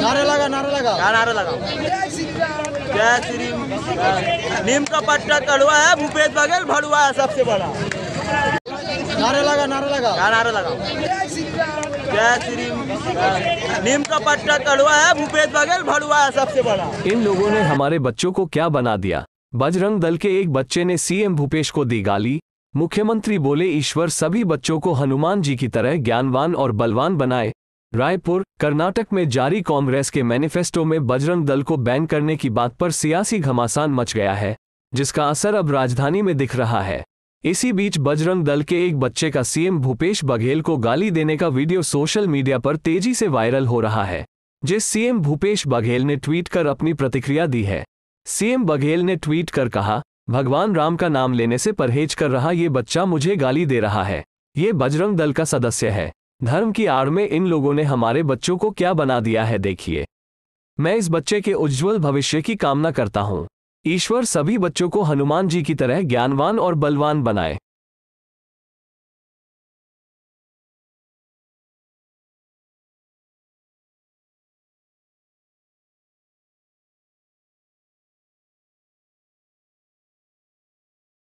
नारा लगा नारा लगा क्या नारा लगा जय श्री नीम का पट्टा कड़वा है भूपेश बघेल भड़ुआ है सबसे बड़ा नारा लगा नारा लगा क्या नारा लगा जय श्री नीम का पट्टा कड़वा है भूपेश बघेल भड़ुआ है सबसे बड़ा इन लोगों ने हमारे बच्चों को क्या बना दिया बजरंग दल के एक बच्चे ने सीएम भूपेश को दी गाली मुख्यमंत्री बोले ईश्वर सभी बच्चों को हनुमान जी की तरह ज्ञानवान और बलवान बनाए रायपुर कर्नाटक में जारी कांग्रेस के मैनिफेस्टो में बजरंग दल को बैन करने की बात पर सियासी घमासान मच गया है जिसका असर अब राजधानी में दिख रहा है इसी बीच बजरंग दल के एक बच्चे का सीएम भूपेश बघेल को गाली देने का वीडियो सोशल मीडिया पर तेजी से वायरल हो रहा है जिस सीएम भूपेश बघेल ने ट्वीट कर अपनी प्रतिक्रिया दी है सीएम बघेल ने ट्वीट कर कहा भगवान राम का नाम लेने से परहेज कर रहा ये बच्चा मुझे गाली दे रहा है ये बजरंग दल का सदस्य है धर्म की आड़ में इन लोगों ने हमारे बच्चों को क्या बना दिया है देखिए मैं इस बच्चे के उज्जवल भविष्य की कामना करता हूँ ईश्वर सभी बच्चों को हनुमान जी की तरह ज्ञानवान और बलवान बनाए